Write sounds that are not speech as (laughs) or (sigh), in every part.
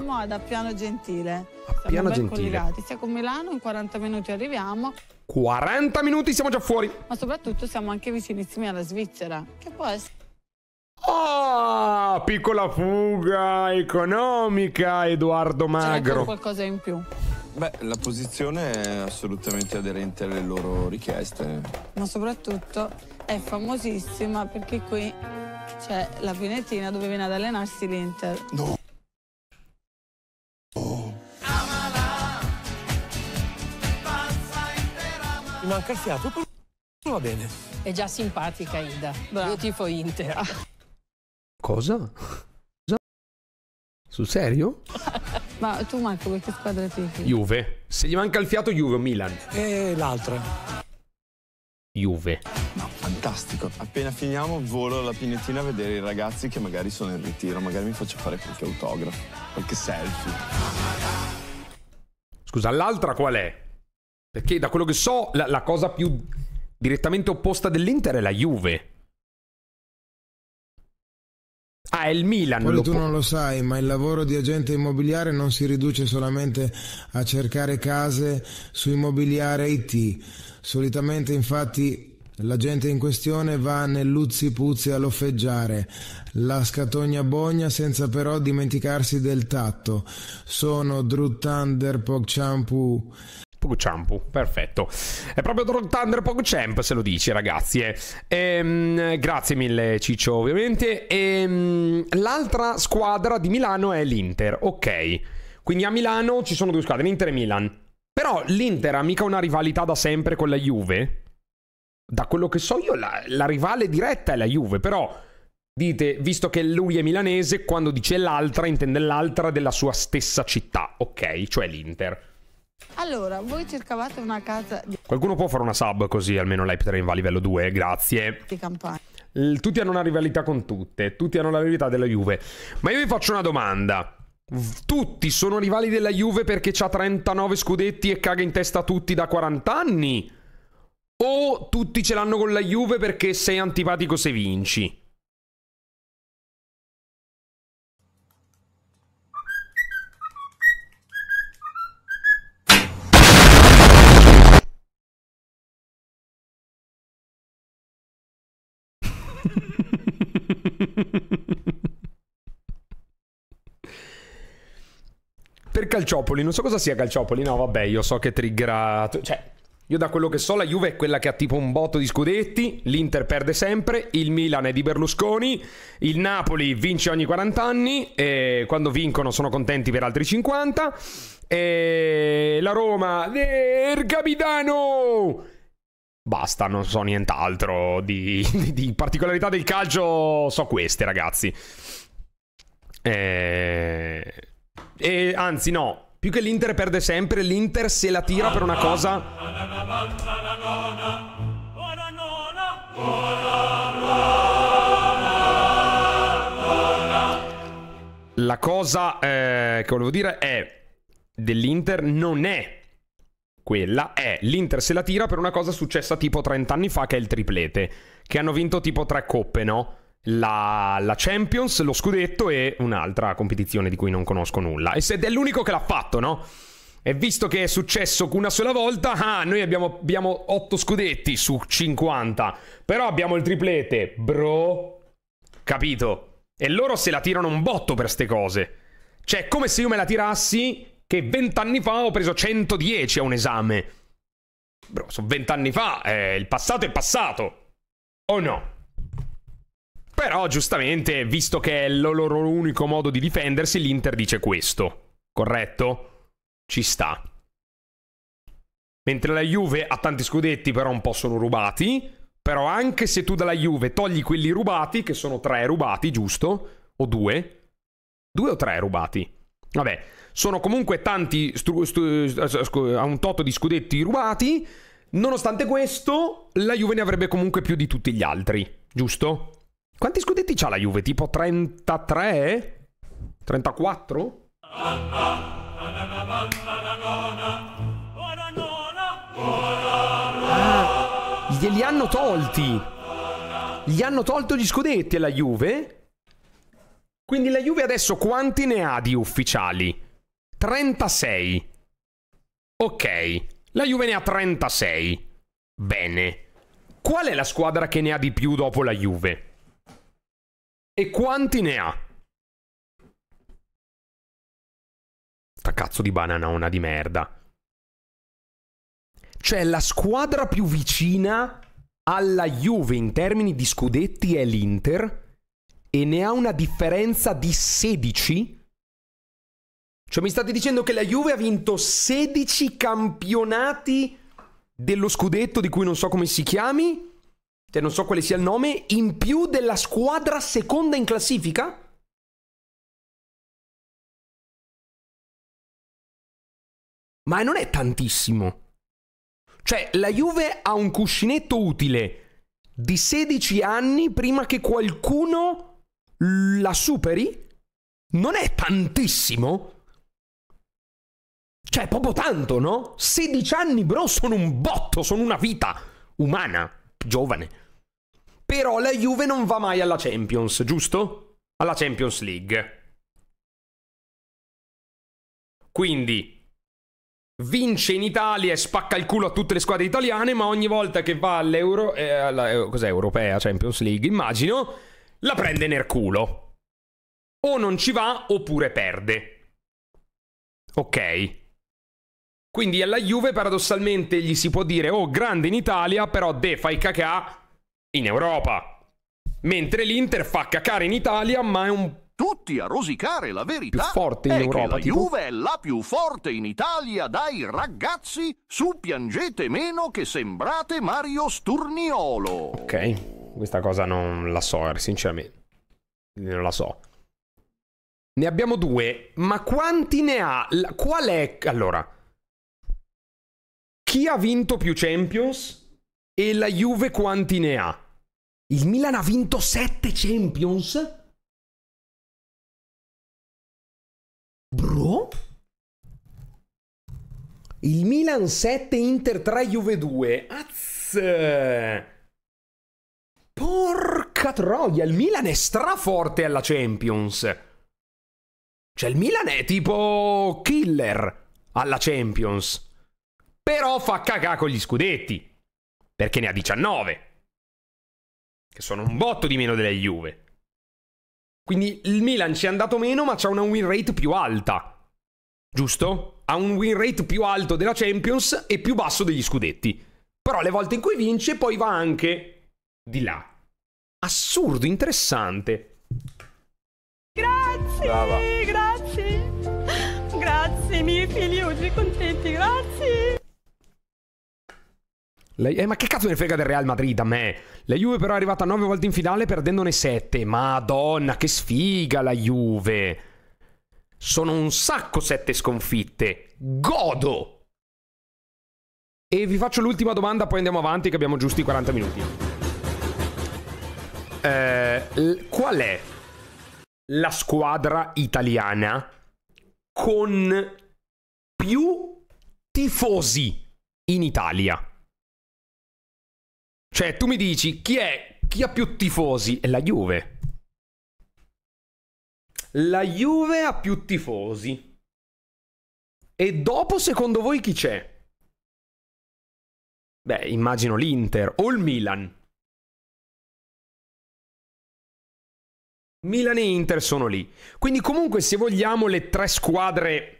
siamo ad Appiano Gentile. Appiano siamo Gentile. collegati, sia con Milano in 40 minuti arriviamo. 40 minuti siamo già fuori. Ma soprattutto siamo anche vicinissimi alla Svizzera, che può essere Ah, piccola fuga economica, Edoardo Magro. C'è qualcosa in più. Beh, la posizione è assolutamente aderente alle loro richieste. Ma soprattutto è famosissima perché qui c'è la Fiorentina dove viene ad allenarsi l'Inter. No. manca il fiato, però va bene. È già simpatica Ida, Bravo. io tifo Inter. Cosa? Sul serio? Ma tu Marco che squadra tifi? Juve. Se gli manca il fiato Juve o Milan? E l'altra. Juve. No, fantastico. Appena finiamo volo alla pinettina a vedere i ragazzi che magari sono in ritiro, magari mi faccio fare qualche autografo, qualche selfie. Scusa, l'altra qual è? Perché da quello che so, la, la cosa più direttamente opposta dell'Inter è la Juve. Ah, è il Milan. Poi tu non lo sai, ma il lavoro di agente immobiliare non si riduce solamente a cercare case su immobiliare IT. Solitamente, infatti, l'agente in questione va nell'uzzi puzzi a loffeggiare, la scatogna bogna senza però dimenticarsi del tatto. Sono Drew Thunder, Pogchampu Pogchamp, perfetto. È proprio Drone Thunder Pogchamp se lo dici, ragazzi. Eh. Ehm, grazie mille, Ciccio, ovviamente. Ehm, l'altra squadra di Milano è l'Inter, ok. Quindi a Milano ci sono due squadre, l'Inter e Milan. Però l'Inter ha mica una rivalità da sempre con la Juve? Da quello che so io, la, la rivale diretta è la Juve, però... Dite, visto che lui è milanese, quando dice l'altra intende l'altra della sua stessa città, ok? Cioè l'Inter. Allora, voi cercavate una casa di... Qualcuno può fare una sub così almeno lei va a livello 2, grazie. Di campagna. Tutti hanno una rivalità con tutte, tutti hanno la rivalità della Juve. Ma io vi faccio una domanda. Tutti sono rivali della Juve perché ha 39 scudetti e caga in testa a tutti da 40 anni? O tutti ce l'hanno con la Juve perché sei antipatico se vinci? per Calciopoli, non so cosa sia Calciopoli, no vabbè, io so che triggerà... Cioè, io da quello che so la Juve è quella che ha tipo un botto di scudetti, l'Inter perde sempre, il Milan è di Berlusconi, il Napoli vince ogni 40 anni e quando vincono sono contenti per altri 50 e la Roma... Er capitano! Basta, non so nient'altro di, di, di, particolarità del calcio, so queste ragazzi. E... Eh, e anzi no, più che l'Inter perde sempre, l'Inter se la tira per una cosa... La cosa eh, che volevo dire è dell'Inter non è quella è l'Inter se la tira per una cosa successa tipo 30 anni fa che è il triplete, che hanno vinto tipo tre coppe, no? La, la, Champions, lo scudetto e un'altra competizione di cui non conosco nulla. E se è l'unico che l'ha fatto, no? E visto che è successo una sola volta, ah, noi abbiamo, abbiamo 8 scudetti su 50, però abbiamo il triplete, bro. Capito? E loro se la tirano un botto per ste cose. Cioè, come se io me la tirassi che vent'anni fa ho preso 110 a un esame. Bro, sono vent'anni fa, eh, il passato è passato. O no? Però, giustamente, visto che è il loro unico modo di difendersi, l'Inter dice questo. Corretto? Ci sta. Mentre la Juve ha tanti scudetti, però un po' sono rubati. Però anche se tu dalla Juve togli quelli rubati, che sono tre rubati, giusto? O due? Due o tre rubati? Vabbè, sono comunque tanti stru- stru- stru- eh, a un tot di scudetti rubati. Nonostante questo, la Juve ne avrebbe comunque più di tutti gli altri, giusto? Quanti scudetti ha la Juve? Tipo 33? 34? Ah, glieli hanno tolti. Gli hanno tolto gli scudetti alla Juve? Quindi la Juve adesso quanti ne ha di ufficiali? 36. Ok, la Juve ne ha 36. Bene. Qual è la squadra che ne ha di più dopo la Juve? E quanti ne ha? Sta cazzo di banana, una di merda. Cioè, la squadra più vicina alla Juve in termini di scudetti è l'Inter e ne ha una differenza di 16 cioè mi state dicendo che la Juve ha vinto 16 campionati dello scudetto di cui non so come si chiami, cioè non so quale sia il nome, in più della squadra seconda in classifica? Ma non è tantissimo. Cioè, la Juve ha un cuscinetto utile di 16 anni prima che qualcuno la superi? Non è tantissimo? Cioè, proprio tanto, no? 16 anni, bro, sono un botto, sono una vita umana, giovane. Però la Juve non va mai alla Champions, giusto? Alla Champions League. Quindi vince in Italia e spacca il culo a tutte le squadre italiane, ma ogni volta che va all'Euro, eh, alla, eh, cos'è europea, Champions League, immagino, la prende nel culo. O non ci va oppure perde. Ok. Quindi alla Juve paradossalmente gli si può dire oh grande in Italia però de fai cacà in Europa. Mentre l'Inter fa cacare in Italia ma è un tutti a rosicare la verità più forte in è Europa, che la tipo? Juve è la più forte in Italia dai ragazzi su piangete meno che sembrate Mario Sturniolo ok questa cosa non la so eh, sinceramente non la so ne abbiamo due ma quanti ne ha qual è allora chi ha vinto più Champions e la Juve quanti ne ha? Il Milan ha vinto 7 Champions? Bro? Il Milan 7, Inter 3, Juve 2. Azz! Porca troia, il Milan è straforte alla Champions. Cioè il Milan è tipo killer alla Champions. Però fa cacà con gli scudetti. Perché ne ha 19. Che sono un botto di meno della Juve. Quindi il Milan ci è andato meno, ma c'ha una win rate più alta. Giusto? Ha un win rate più alto della Champions e più basso degli scudetti. Però le volte in cui vince, poi va anche di là. Assurdo, interessante. Grazie, Brava. grazie. Grazie, miei figli oggi contenti, grazie. Le... Eh, ma che cazzo ne frega del Real Madrid a me? La Juve però è arrivata 9 volte in finale perdendone 7. Madonna, che sfiga la Juve. Sono un sacco 7 sconfitte. Godo! E vi faccio l'ultima domanda, poi andiamo avanti che abbiamo giusti 40 minuti. Eh, qual è la squadra italiana con più tifosi in Italia? Cioè, tu mi dici chi è chi ha più tifosi? È la Juve. La Juve ha più tifosi. E dopo, secondo voi, chi c'è? Beh, immagino l'Inter o il Milan. Milan e Inter sono lì. Quindi comunque se vogliamo le tre squadre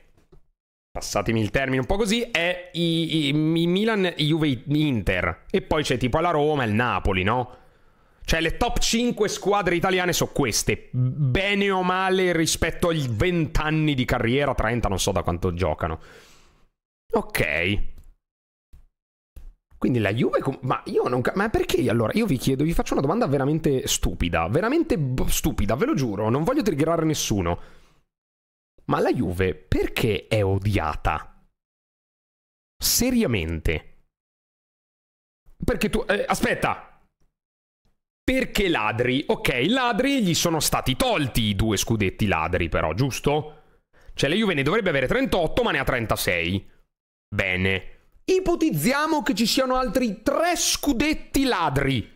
passatemi il termine un po' così, è i, i, i Milan, Juve, Inter. E poi c'è tipo la Roma e il Napoli, no? Cioè le top 5 squadre italiane sono queste, bene o male rispetto agli 20 anni di carriera, 30 non so da quanto giocano. Ok. Quindi la Juve... Ma io non... Ma perché allora? Io vi chiedo, vi faccio una domanda veramente stupida, veramente stupida, ve lo giuro, non voglio triggerare nessuno. Ma la Juve perché è odiata? Seriamente. Perché tu... Eh, aspetta! Perché ladri? Ok, ladri gli sono stati tolti i due scudetti ladri però, giusto? Cioè la Juve ne dovrebbe avere 38 ma ne ha 36. Bene. Ipotizziamo che ci siano altri tre scudetti ladri.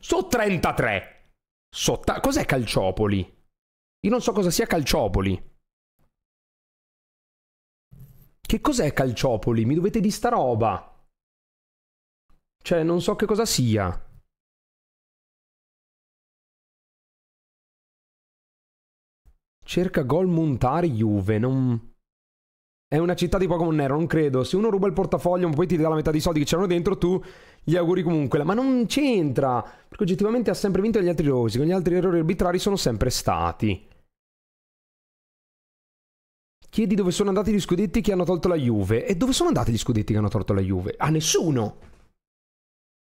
So 33. So ta- Cos'è Calciopoli? Io non so cosa sia Calciopoli. Che cos'è Calciopoli? Mi dovete di sta roba? Cioè, non so che cosa sia. Cerca gol montare Juve, non... È una città di Pokémon Nero, non credo. Se uno ruba il portafoglio, ma poi ti dà la metà dei soldi che c'erano dentro, tu gli auguri comunque. Ma non c'entra! Perché oggettivamente ha sempre vinto e gli altri rosi, con gli altri errori arbitrari sono sempre stati. Chiedi dove sono andati gli scudetti che hanno tolto la Juve. E dove sono andati gli scudetti che hanno tolto la Juve? A nessuno.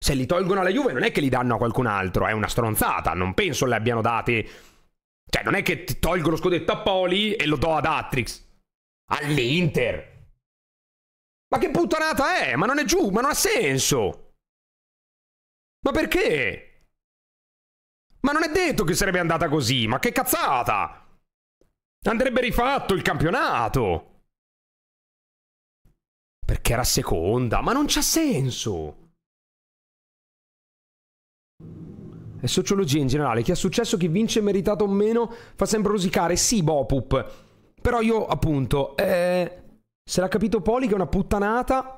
Se li tolgono alla Juve non è che li danno a qualcun altro, è una stronzata, non penso le abbiano dati. Cioè, non è che tolgo lo scudetto a Poli e lo do ad Atrix. All'Inter. Ma che puttanata è? Ma non è giù, ma non ha senso. Ma perché? Ma non è detto che sarebbe andata così, ma che cazzata! Andrebbe rifatto il campionato. Perché era seconda, ma non c'ha senso. È sociologia in generale. Chi ha successo, chi vince, meritato o meno, fa sempre rosicare. Sì, Bopup. Però io, appunto, eh, se l'ha capito Poli che è una puttanata...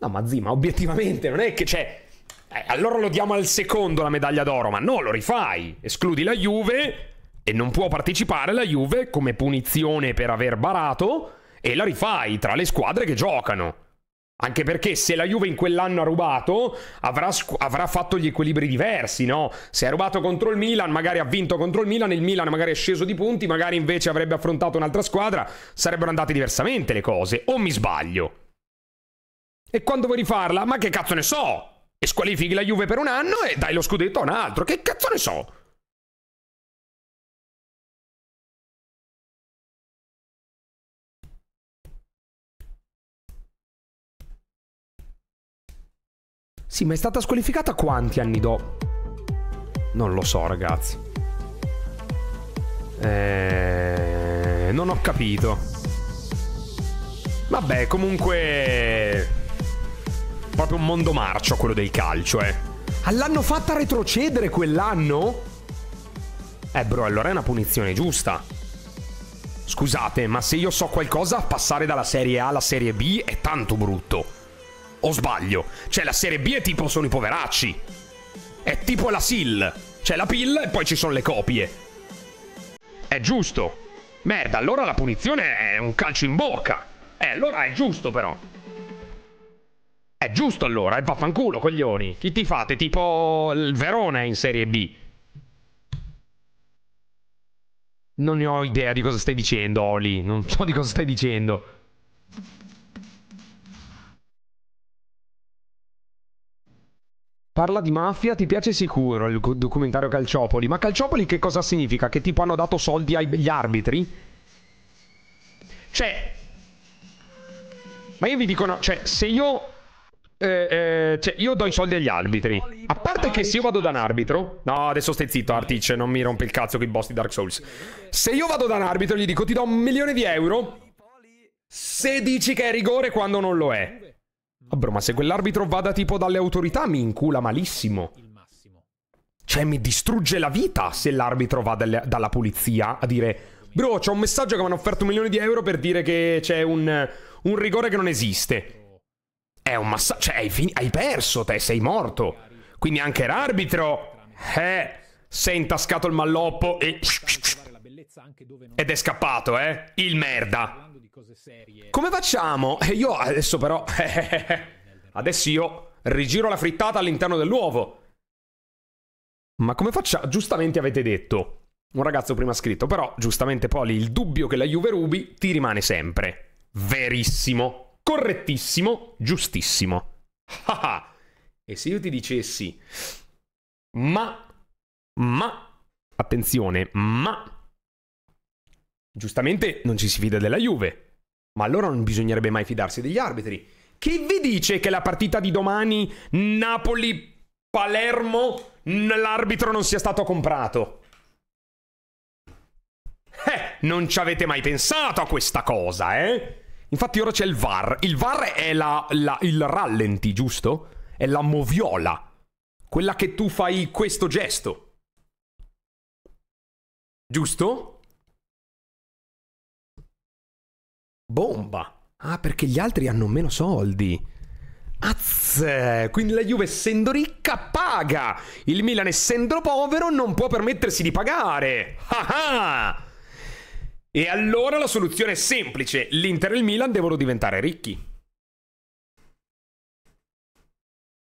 No, ma zì, ma obiettivamente non è che c'è... Cioè, eh, allora lo diamo al secondo la medaglia d'oro, ma no, lo rifai. Escludi la Juve, e non può partecipare la Juve come punizione per aver barato e la rifai tra le squadre che giocano. Anche perché se la Juve in quell'anno ha rubato, avrà, avrà, fatto gli equilibri diversi, no? Se ha rubato contro il Milan, magari ha vinto contro il Milan, il Milan magari è sceso di punti, magari invece avrebbe affrontato un'altra squadra, sarebbero andate diversamente le cose, o mi sbaglio. E quando vuoi rifarla? Ma che cazzo ne so? E squalifichi la Juve per un anno e dai lo scudetto a un altro, che cazzo ne so? Sì, ma è stata squalificata quanti anni dopo? Non lo so, ragazzi. Eh, non ho capito. Vabbè, comunque... Proprio un mondo marcio quello del calcio, eh. L'hanno fatta retrocedere quell'anno? Eh, bro, allora è una punizione giusta. Scusate, ma se io so qualcosa, passare dalla Serie A alla Serie B è tanto brutto. O sbaglio? Cioè la Serie B è tipo solo i poveracci. È tipo la SIL. C'è la PIL e poi ci sono le copie. È giusto. Merda, allora la punizione è un calcio in bocca. Eh, allora è giusto però. È giusto allora, e eh, vaffanculo, coglioni. Chi ti fate? Tipo il Verona in Serie B. Non ne ho idea di cosa stai dicendo, Oli. Non so di cosa stai dicendo. Parla di mafia, ti piace sicuro il documentario Calciopoli, ma Calciopoli che cosa significa? Che tipo hanno dato soldi agli arbitri? Cioè, ma io vi dico no, cioè se io, eh, eh, cioè, io do i soldi agli arbitri, a parte che se io vado da un arbitro, no adesso stai zitto Artic, non mi rompe il cazzo con i boss di Dark Souls, se io vado da un arbitro e gli dico ti do un milione di euro, se dici che è rigore quando non lo è. Vabbè, oh, ma se quell'arbitro vada tipo dalle autorità mi incula malissimo. Cioè, mi distrugge la vita se l'arbitro va dalle, dalla polizia a dire... Bro, c'è un messaggio che mi hanno offerto un milione di euro per dire che c'è un, un rigore che non esiste. È un massaggio... Cioè, hai, hai perso, te, sei morto. Quindi anche l'arbitro... Eh, sei intascato il malloppo e... Ed è scappato, eh? Il merda. Come facciamo? E eh, io adesso però... (laughs) adesso io rigiro la frittata all'interno dell'uovo. Ma come facciamo? Giustamente avete detto. Un ragazzo prima ha scritto, però giustamente Poli, il dubbio che la Juve rubi ti rimane sempre. Verissimo, correttissimo, giustissimo. e se io ti dicessi, ma, ma, attenzione, ma, giustamente non ci si fida della Juve, ma allora non bisognerebbe mai fidarsi degli arbitri. Chi vi dice che la partita di domani Napoli-Palermo l'arbitro non sia stato comprato? Eh, non ci avete mai pensato a questa cosa, eh? Infatti ora c'è il VAR. Il VAR è la, la, il rallenti, giusto? È la moviola. Quella che tu fai questo gesto. Giusto? Bomba. Ah, perché gli altri hanno meno soldi. Azz! Quindi la Juve essendo ricca paga! Il Milan essendo povero non può permettersi di pagare! Ah e allora la soluzione è semplice, l'Inter e il Milan devono diventare ricchi.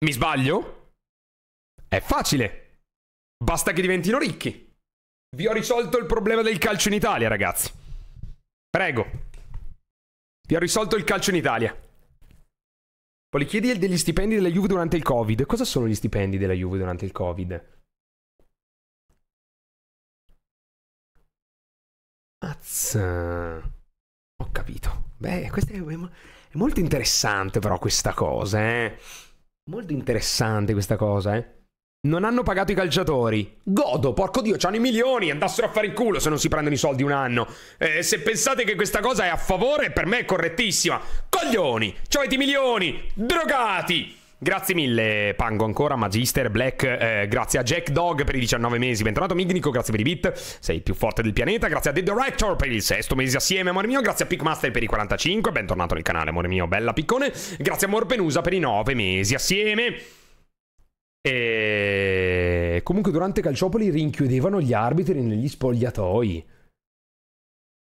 Mi sbaglio? È facile. Basta che diventino ricchi. Vi ho risolto il problema del calcio in Italia, ragazzi. Prego. Ti ha risolto il calcio in Italia. Poi gli chiedi degli stipendi della Juve durante il Covid. Cosa sono gli stipendi della Juve durante il Covid? Mazza. Ho capito. Beh, questa è, è molto interessante però questa cosa, eh. Molto interessante questa cosa, eh. Non hanno pagato i calciatori. Godo, porco dio, c'hanno i milioni, andassero a fare il culo se non si prendono i soldi un anno. Eh, se pensate che questa cosa è a favore, per me è correttissima. Coglioni, c'avete i milioni, drogati. Grazie mille, Pango ancora, Magister, Black, eh, grazie a Jack Dog per i 19 mesi, bentornato Mignico, grazie per i beat, sei il più forte del pianeta, grazie a The Director per il sesto mese assieme, amore mio, grazie a Pickmaster per i 45, bentornato nel canale, amore mio, bella piccone, grazie a Morpenusa per i 9 mesi assieme. E comunque durante Calciopoli rinchiudevano gli arbitri negli spogliatoi.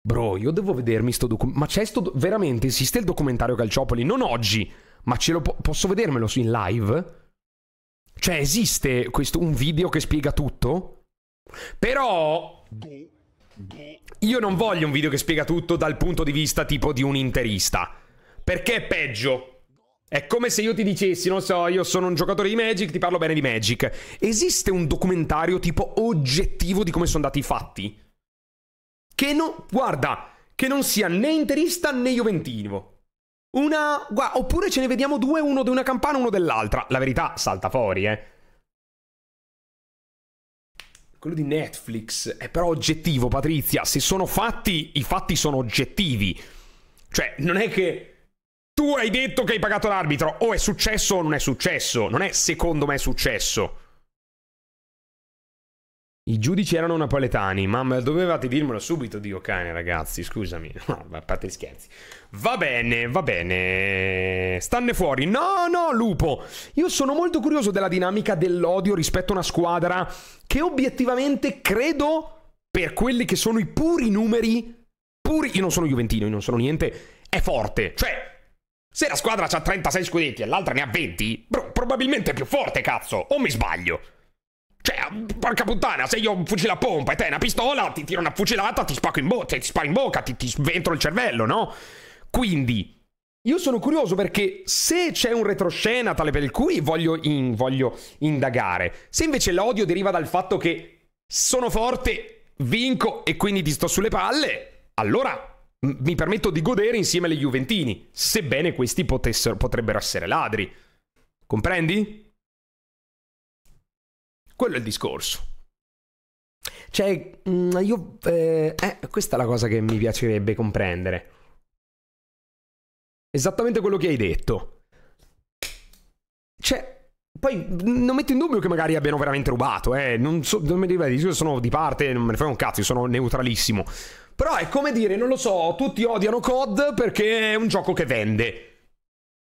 Bro, io devo vedermi sto documentario. Ma c'è sto. Do- veramente esiste il documentario Calciopoli? Non oggi, ma ce lo po- posso vedermelo in live? Cioè, esiste questo, un video che spiega tutto? Però. Io non voglio un video che spiega tutto dal punto di vista tipo di un interista. Perché è peggio? È come se io ti dicessi, non so, io sono un giocatore di Magic, ti parlo bene di Magic. Esiste un documentario tipo oggettivo di come sono andati i fatti? Che non. guarda, che non sia né interista né juventino. Una, guarda, oppure ce ne vediamo due, uno di una campana, uno dell'altra. La verità salta fuori, eh. Quello di Netflix è però oggettivo, Patrizia. Se sono fatti, i fatti sono oggettivi. Cioè, non è che tu hai detto che hai pagato l'arbitro. O è successo o non è successo. Non è secondo me successo. I giudici erano napoletani, ma dovevate dirmelo subito, Dio cane, ragazzi, scusami. No, a parte gli scherzi. Va bene, va bene. Stanne fuori. No, no, lupo. Io sono molto curioso della dinamica dell'odio rispetto a una squadra che obiettivamente credo, per quelli che sono i puri numeri, puri... Io non sono juventino, io non sono niente, è forte. Cioè, se la squadra ha 36 scudetti e l'altra ne ha 20, bro, probabilmente è più forte, cazzo. O mi sbaglio? Cioè, ah, porca puttana, se io ho un fucile a pompa e te una pistola, ti tiro una fucilata, ti spacco in bocca, ti sparo in bocca, ti, ti sventro il cervello, no? Quindi, io sono curioso perché se c'è un retroscena tale per cui voglio, in, voglio indagare, se invece l'odio deriva dal fatto che sono forte, vinco e quindi ti sto sulle palle, allora mi permetto di godere insieme alle Juventini, sebbene questi potessero, potrebbero essere ladri. Comprendi? Quello è il discorso. Cioè, mm, io... Eh, eh, questa è la cosa che mi piacerebbe comprendere. Esattamente quello che hai detto. Cioè, poi mm, non metto in dubbio che magari abbiano veramente rubato, eh. Non, so, non mi ripeto, io sono di parte, non me ne frega un cazzo, io sono neutralissimo. Però è come dire, non lo so, tutti odiano COD perché è un gioco che vende.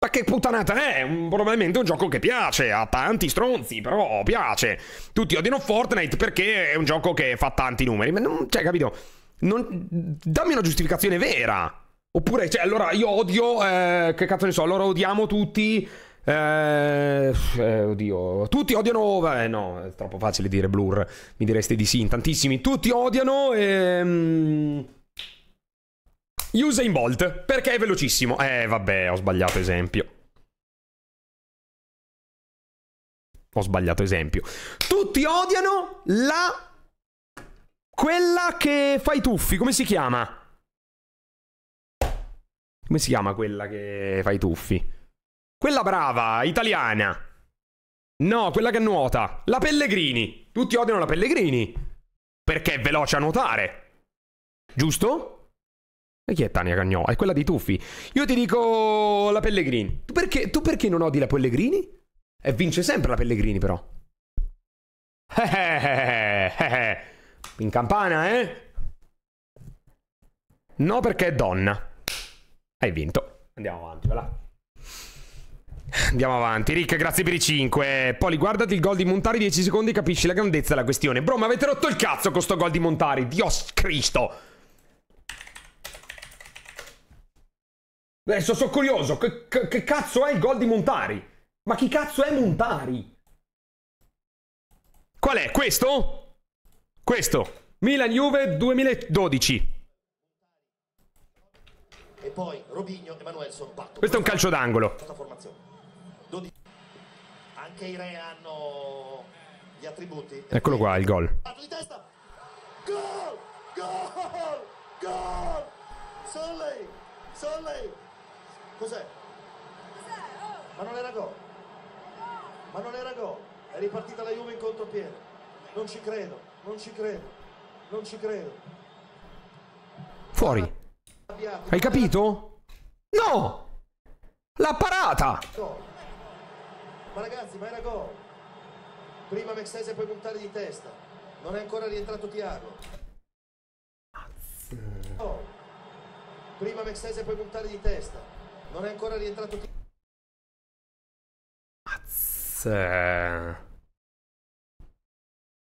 Ma che puttanata è? Un, probabilmente un gioco che piace, ha tanti stronzi, però piace. Tutti odiano Fortnite perché è un gioco che fa tanti numeri. Ma non, cioè, capito? Non, dammi una giustificazione vera. Oppure, cioè, allora io odio, eh, che cazzo ne so, allora odiamo tutti eh, eh, oddio, tutti odiano. Eh, no, è troppo facile dire blur. Mi direste di sì, in tantissimi. Tutti odiano. Ehm... Usain Bolt perché è velocissimo. Eh, vabbè, ho sbagliato esempio. Ho sbagliato esempio. Tutti odiano la. Quella che fa i tuffi, come si chiama? Come si chiama quella che fa i tuffi? Quella brava, italiana. No, quella che nuota. La Pellegrini. Tutti odiano la Pellegrini. Perché è veloce a nuotare. Giusto? E chi è Tania Cagnò? È quella di Tuffi. Io ti dico la Pellegrini. Tu perché, tu perché non odi la Pellegrini? E vince sempre la Pellegrini, però. (laughs) In campana, eh? No, perché è donna. Hai vinto. Andiamo avanti, va là. Andiamo avanti. Rick, grazie per i 5. Poli, guardati il gol di Montari 10 secondi capisci la grandezza della questione. Bro, ma avete rotto il cazzo con sto gol di Montari. Dios Cristo. Adesso sono curioso. Che, che, che cazzo è il gol di Montari? Ma chi cazzo è Montari? Qual è? Questo? Questo. Milan-Juve 2012. E poi Robinho Emanuele Manuel Questo è un calcio d'angolo. Questa formazione 12. Anche i re hanno gli attributi. Eccolo qua il gol. Di testa. Gol! Gol! Gol! Solley! Solley! Cos'è? Ma non era gol. Ma non era gol. È ripartita la Juve in contropiede. Non ci credo, non ci credo, non ci credo. Fuori. Hai capito? No! La parata! ma ragazzi ma era gol prima Mexese e poi puntare di testa non è ancora rientrato Tiago oh. prima Mexese e poi puntare di testa non è ancora rientrato Tiago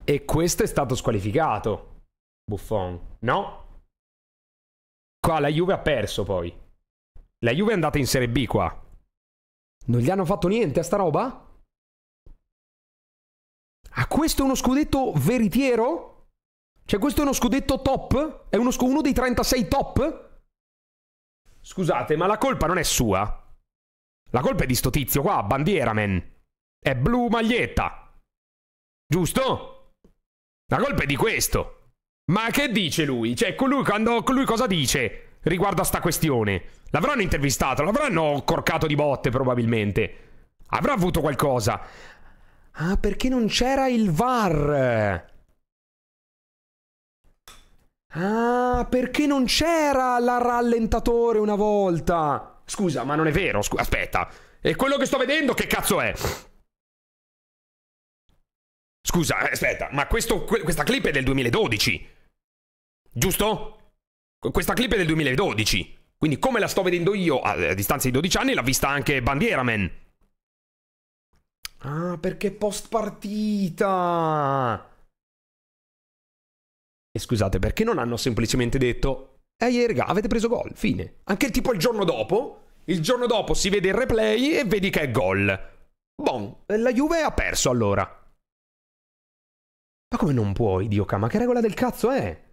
e questo è stato squalificato Buffon no? Qua la Juve ha perso poi la Juve è andata in Serie B qua non gli hanno fatto niente a sta roba? ah, questo è uno scudetto veritiero? Cioè questo è uno scudetto top? È uno, uno dei 36 top? Scusate, ma la colpa non è sua. La colpa è di sto tizio qua, bandiera, man. È blu maglietta. Giusto? La colpa è di questo. Ma che dice lui? Cioè, colui, quando, colui cosa dice? riguardo a sta questione. L'avranno intervistato, l'avranno corcato di botte probabilmente. Avrà avuto qualcosa. Ah, perché non c'era il VAR? Ah, perché non c'era la rallentatore una volta? Scusa, ma non è vero, aspetta. E quello che sto vedendo che cazzo è? Scusa, eh, aspetta, ma questo, questa clip è del 2012. Giusto? Questa clip è del 2012. Quindi come la sto vedendo io a, a distanza di 12 anni l'ha vista anche Bandieraman. Ah, perché post partita. E scusate, perché non hanno semplicemente detto Ehi, raga, avete preso gol, fine. Anche il tipo il giorno dopo, il giorno dopo si vede il replay e vedi che è gol. Bon, eh, la Juve ha perso allora. Ma come non puoi, Dio Ma che regola del cazzo è?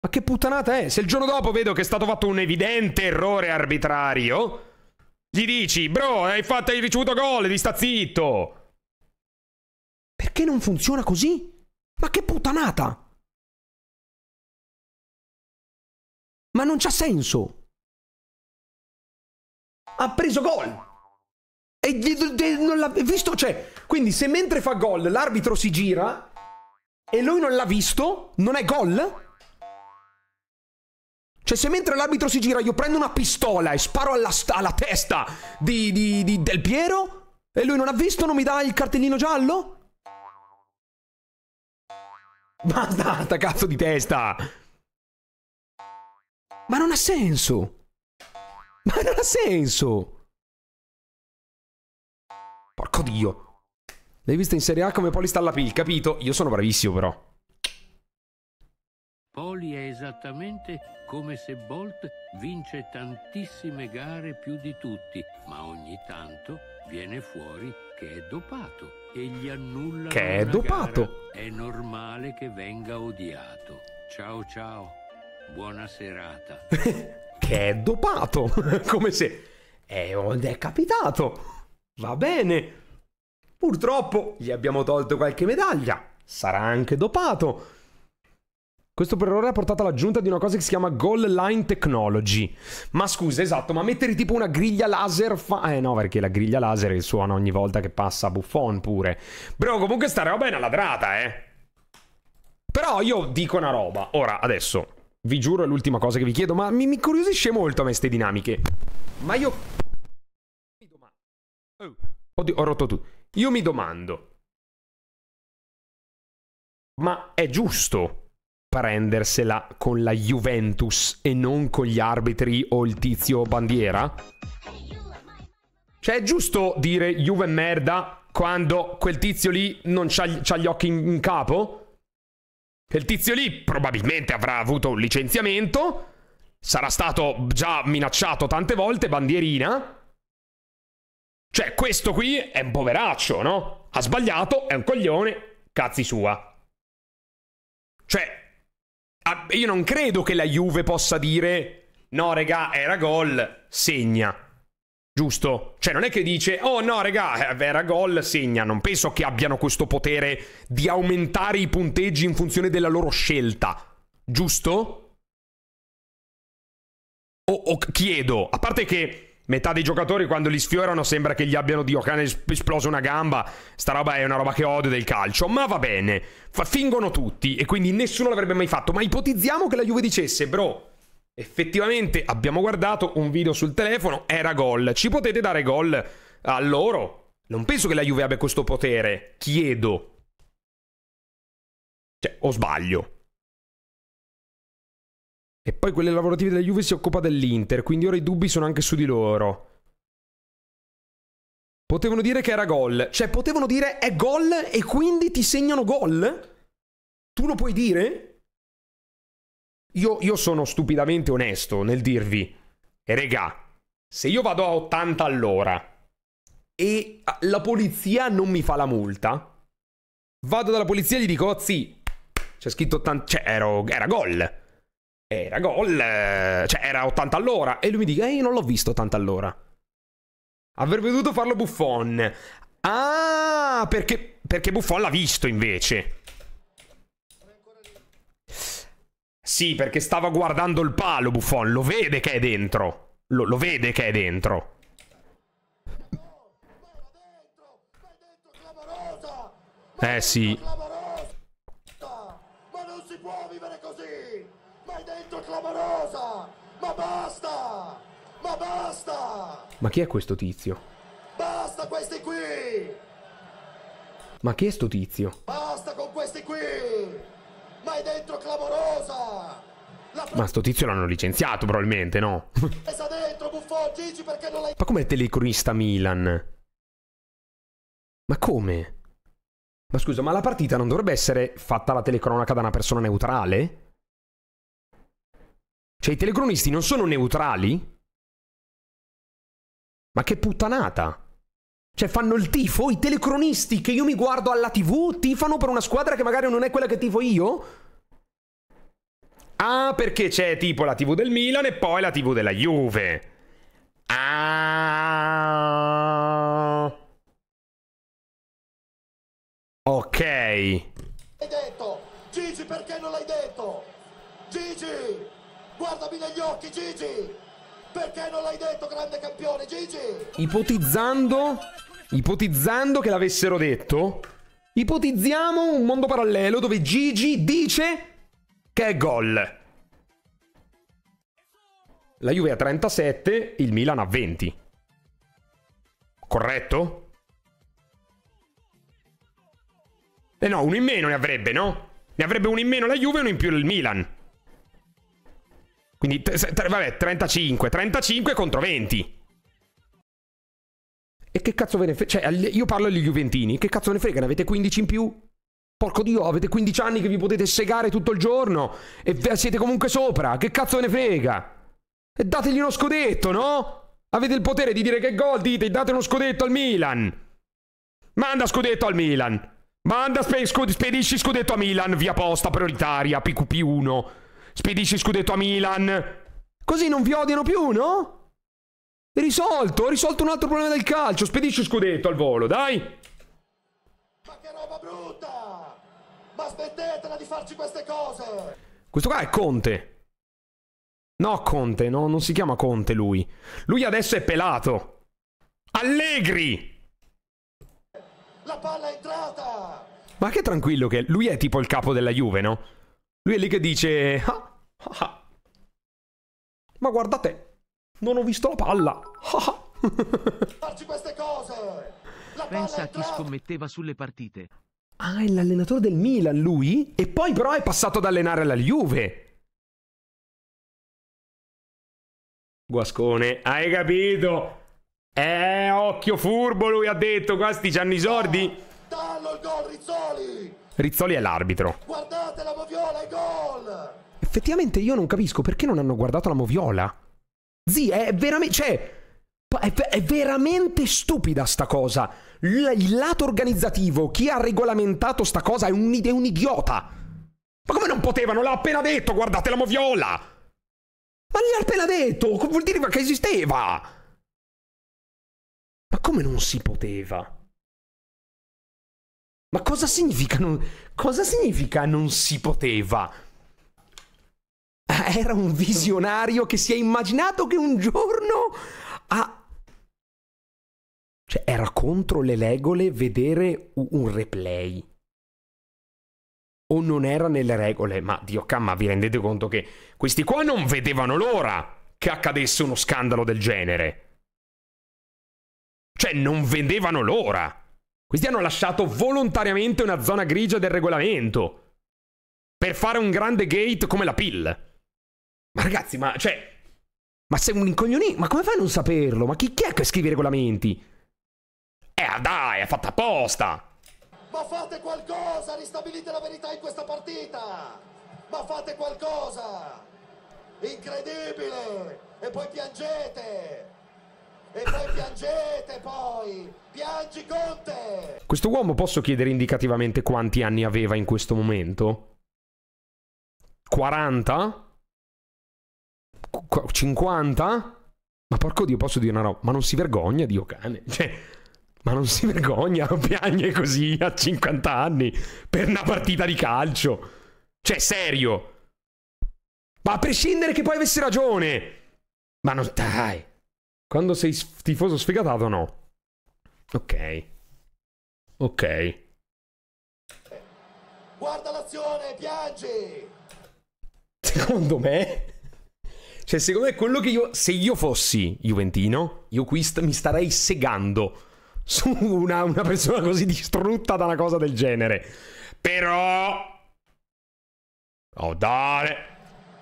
Ma che puttanata è? Se il giorno dopo vedo che è stato fatto un evidente errore arbitrario, gli dici, bro, hai, fatto, hai ricevuto gol, devi sta zitto. Perché non funziona così? Ma che puttanata! Ma non c'ha senso! Ha preso gol! E gli, non l'ha visto, cioè, quindi se mentre fa gol l'arbitro si gira e lui non l'ha visto, non è gol? Cioè, se mentre l'arbitro si gira io prendo una pistola e sparo alla, alla testa di, di, di Del Piero e lui non ha visto, non mi dà il cartellino giallo? Ma cazzo di testa! Ma non ha senso! Ma non ha senso! Porco dio! L'hai vista in Serie A come Poli sta alla PIL, capito? Io sono bravissimo però. Poli è esattamente come se Bolt vince tantissime gare più di tutti, ma ogni tanto viene fuori che è dopato e gli annulla che è dopato. Gara. È normale che venga odiato. Ciao ciao. Buona serata. (laughs) che è dopato, (laughs) come se è, eh, è capitato. Va bene. Purtroppo gli abbiamo tolto qualche medaglia. Sarà anche dopato questo per ora ha portato all'aggiunta di una cosa che si chiama Goal Line Technology. Ma scusa, esatto, ma mettere tipo una griglia laser fa... Eh no, perché la griglia laser suona ogni volta che passa Buffon pure. Bro, comunque sta roba è una ladrata, eh. Però io dico una roba. Ora, adesso, vi giuro è l'ultima cosa che vi chiedo, ma mi, mi curiosisce molto a me queste dinamiche. Ma io... Oh. Oddio, ho rotto tutto. Io mi domando... Ma è giusto prendersela con la Juventus e non con gli arbitri o il tizio bandiera? Cioè è giusto dire Juve merda quando quel tizio lì non c'ha, c'ha gli occhi in, in capo? Che il tizio lì probabilmente avrà avuto un licenziamento, sarà stato già minacciato tante volte, bandierina. Cioè, questo qui è un poveraccio, no? Ha sbagliato, è un coglione, cazzi sua. Cioè, Ah, io non credo che la Juve possa dire no regà era gol, segna. Giusto? Cioè non è che dice oh no regà eh, era gol, segna. Non penso che abbiano questo potere di aumentare i punteggi in funzione della loro scelta. Giusto? O, o chiedo, a parte che Metà dei giocatori quando li sfiorano sembra che gli abbiano di Ocane esploso una gamba. Sta roba è una roba che odio del calcio. Ma va bene, fingono tutti e quindi nessuno l'avrebbe mai fatto. Ma ipotizziamo che la Juve dicesse, bro, effettivamente abbiamo guardato un video sul telefono, era gol. Ci potete dare gol a loro? Non penso che la Juve abbia questo potere. Chiedo. Cioè, o sbaglio? E poi quelle lavorative della Juve si occupa dell'Inter, quindi ora i dubbi sono anche su di loro. Potevano dire che era gol, cioè potevano dire è gol e quindi ti segnano gol? Tu lo puoi dire? Io, io sono stupidamente onesto nel dirvi, e eh, regà, se io vado a 80 all'ora e la polizia non mi fa la multa, vado dalla polizia e gli dico, oh, sì, c'è scritto 80, cioè era, era gol era gol, cioè era 80 all'ora. E lui mi dice, eh, io non l'ho visto 80 all'ora. Aver veduto farlo Buffon. Ah, perché, perché Buffon l'ha visto invece. Sì, perché stava guardando il palo Buffon, lo vede che è dentro. Lo, lo vede che è dentro. Eh sì. clamorosa! Ma basta! Ma basta! Ma chi è questo tizio? Basta questi qui! Ma chi è sto tizio? Basta con questi qui! Ma è dentro clamorosa! Ma sto tizio l'hanno licenziato probabilmente, no? (laughs) dentro, buffo, Gigi, Ma come il telecronista Milan? Ma come? Ma scusa, ma la partita non dovrebbe essere fatta la telecronaca da una persona neutrale? Cioè i telecronisti non sono neutrali? Ma che puttanata! Cioè fanno il tifo i telecronisti che io mi guardo alla tv tifano per una squadra che magari non è quella che tifo io? Ah, perché c'è tipo la TV del Milan e poi la TV della Juve. Ah. Ok. Hai detto? Gigi, perché non l'hai detto? Gigi! Guardami negli occhi, Gigi! Perché non l'hai detto, grande campione, Gigi? Ipotizzando, ipotizzando che l'avessero detto, ipotizziamo un mondo parallelo dove Gigi dice che è gol. La Juve a 37, il Milan a 20. Corretto? Eh no, uno in meno ne avrebbe, no? Ne avrebbe uno in meno la Juve e uno in più il Milan. Quindi, vabbè, 35. 35 contro 20. E che cazzo ve ne frega? Cioè, io parlo agli Juventini. Che cazzo ve ne frega? Ne avete 15 in più? Porco Dio, avete 15 anni che vi potete segare tutto il giorno e siete comunque sopra. Che cazzo ve ne frega? E dategli uno scudetto, no? Avete il potere di dire che gol dite, date uno scudetto al Milan. Manda scudetto al Milan. Manda, spe- scud- spedisci scudetto a Milan via posta prioritaria, PQP1. Spedisci scudetto a Milan. Così non vi odiano più, no? Risolto, ho risolto un altro problema del calcio. Spedisci scudetto al volo, dai. Ma che roba brutta! Ma smettetela di farci queste cose! Questo qua è Conte. No, Conte, no, non si chiama Conte lui. Lui adesso è pelato. Allegri! La palla è entrata! Ma che tranquillo che lui è tipo il capo della Juve, no? Lui è lì che dice... Ah, ah, ah. Ma guarda te, non ho visto la palla. Ah, ah. (laughs) Farci queste cose! La Pensa a chi scommetteva sulle partite. Ah, è l'allenatore del Milan lui? E poi però è passato ad allenare la Juve. Guascone, hai capito? Eh, occhio furbo lui ha detto, Questi sti c'hanno i sordi. Dallo il gol Rizzoli! Rizzoli è l'arbitro. Guardate la moviola, è gol! Effettivamente io non capisco perché non hanno guardato la moviola. Zi, è veramente... Cioè... È, è, veramente stupida sta cosa. L il lato organizzativo, chi ha regolamentato sta cosa è un, è un idiota. Ma come non potevano? L'ha appena detto, guardate la moviola! Ma l'ha appena detto! Vuol dire che esisteva! Ma come non si poteva? Ma cosa significa non, cosa significa non si poteva? Eh, era un visionario che si è immaginato che un giorno ha... Cioè, era contro le regole vedere un replay. O non era nelle regole. Ma, Dio camma, vi rendete conto che questi qua non vedevano l'ora che accadesse uno scandalo del genere? Cioè, non vedevano l'ora. Questi hanno lasciato volontariamente una zona grigia del regolamento. Per fare un grande gate come la pill. Ma ragazzi, ma cioè... Ma sei un incognito, ma come fai a non saperlo? Ma chi, chi è che scrive i regolamenti? Eh ah, dai, è fatta apposta! Ma fate qualcosa, ristabilite la verità in questa partita! Ma fate qualcosa! Incredibile! E poi piangete! E poi piangete poi! Piangi Conte! Questo uomo posso chiedere indicativamente quanti anni aveva in questo momento? 40? 50? Ma porco Dio, posso dire una roba? Ma non si vergogna, Dio cane? Cioè, ma non si vergogna? Piagne così a 50 anni per una partita di calcio? Cioè, serio? Ma a prescindere che poi avessi ragione! Ma non dai! Quando sei tifoso sfigatato, no. Ok. Ok. Guarda l'azione, piangi! Secondo me... Cioè, secondo me quello che io... Se io fossi Juventino, io qui st mi starei segando su una, una persona così distrutta da una cosa del genere. Però... Oh, dai!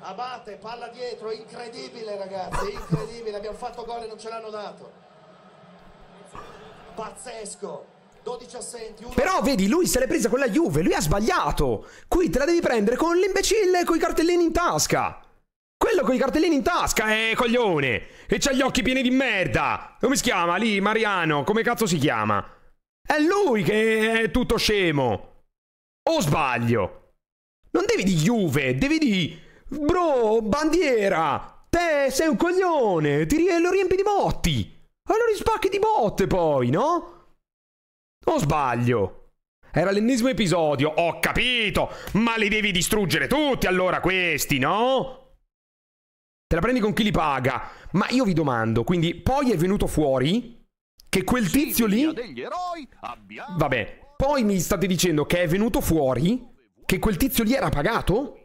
Abate, palla dietro, incredibile ragazzi, incredibile, abbiamo fatto gol e non ce l'hanno dato pazzesco. 12 assenti, uno... Però vedi, lui se l'è presa con la Juve, lui ha sbagliato. Qui te la devi prendere con l'imbecille con i cartellini in tasca. Quello con i cartellini in tasca, eh, coglione! E c'ha gli occhi pieni di merda! Come si chiama lì, Mariano? Come cazzo si chiama? È lui che è tutto scemo! O sbaglio? Non devi di Juve, devi di... Bro, bandiera! Te sei un coglione! Ti lo riempi di motti allora li spacchi di botte poi, no? O sbaglio? Era l'ennesimo episodio, ho capito! Ma li devi distruggere tutti allora questi, no? Te la prendi con chi li paga. Ma io vi domando, quindi poi è venuto fuori che quel tizio lì... Vabbè, poi mi state dicendo che è venuto fuori che quel tizio lì era pagato?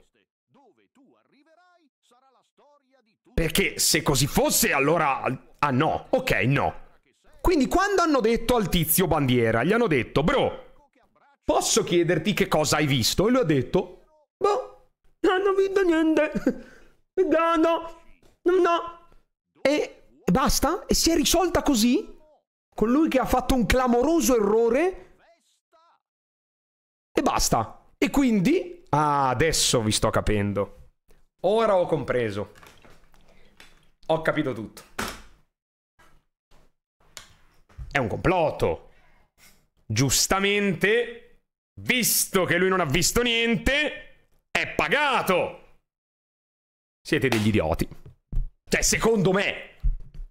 Perché se così fosse allora Ah no, ok, no. Quindi quando hanno detto al tizio bandiera, gli hanno detto, bro, posso chiederti che cosa hai visto? E lui ha detto, boh, non ho visto niente. (laughs) No, no, no. E basta? E si è risolta così? Con lui che ha fatto un clamoroso errore? E basta. E quindi... Ah, adesso vi sto capendo. Ora ho compreso. Ho capito tutto è un complotto. Giustamente, visto che lui non ha visto niente, è pagato. Siete degli idioti. Cioè, secondo me,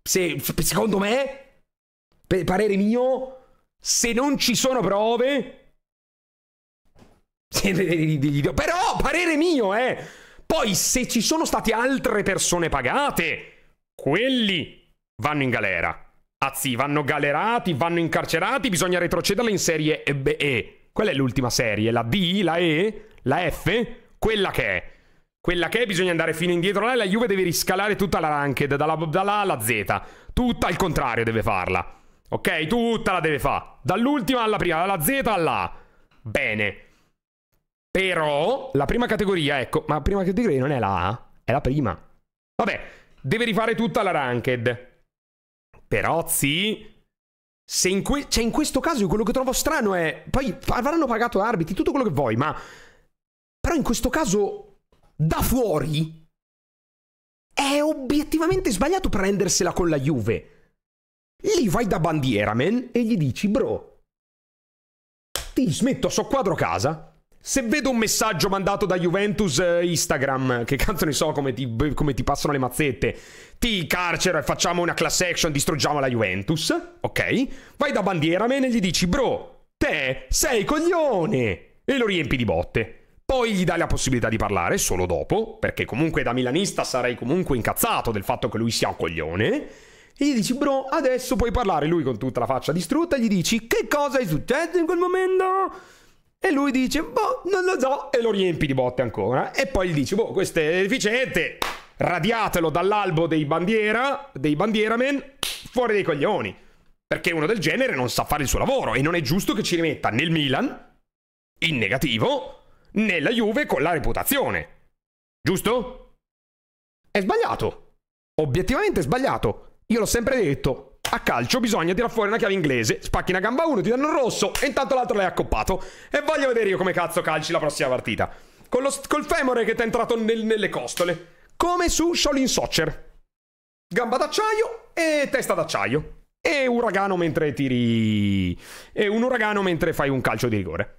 se, secondo me, per parere mio, se non ci sono prove, siete degli idioti. Però, parere mio, eh. Poi, se ci sono state altre persone pagate, quelli vanno in galera. Azzi, vanno galerati, vanno incarcerati, bisogna retrocederla in serie E. Quella è l'ultima serie, la D, la E, la F, quella che è. Quella che è, bisogna andare fino indietro là la Juve deve riscalare tutta la ranked, dalla, dalla A alla Z. Tutta al contrario deve farla. Ok, tutta la deve fare. Dall'ultima alla prima, dalla Z alla A. Bene. Però, la prima categoria, ecco, ma la prima categoria non è la A, è la prima. Vabbè, deve rifare tutta la ranked però Perozzi... Se in, que cioè in questo caso quello che trovo strano è... Poi avranno pagato arbitri, tutto quello che vuoi, ma... Però in questo caso, da fuori, è obiettivamente sbagliato prendersela con la Juve. Lì vai da bandiera, man, e gli dici, bro, ti smetto, so quadro casa, se vedo un messaggio mandato da Juventus eh, Instagram, che cazzo ne so come ti, come ti, passano le mazzette, ti carcero e facciamo una class action, distruggiamo la Juventus, ok? Vai da bandiera Bandieraman e gli dici, bro, te sei coglione! E lo riempi di botte. Poi gli dai la possibilità di parlare, solo dopo, perché comunque da milanista sarei comunque incazzato del fatto che lui sia un coglione. E gli dici, bro, adesso puoi parlare. Lui con tutta la faccia distrutta, gli dici, che cosa è successo in quel momento? E lui dice, boh, non lo so, e lo riempi di botte ancora. E poi gli dice, boh, questo è deficiente, radiatelo dall'albo dei bandiera, dei bandieramen, fuori dei coglioni. Perché uno del genere non sa fare il suo lavoro e non è giusto che ci rimetta nel Milan, in negativo, nella Juve con la reputazione. Giusto? È sbagliato. Obiettivamente è sbagliato. Io l'ho sempre detto, a calcio bisogna tirare fuori una chiave inglese. Spacchi una gamba uno, ti danno il rosso e intanto l'altro l'hai accoppato. E voglio vedere io come cazzo calci la prossima partita. Con lo, col femore che ti è entrato nel, nelle costole. Come su Sholin Soccer. Gamba d'acciaio e testa d'acciaio. E uragano mentre tiri... E un uragano mentre fai un calcio di rigore.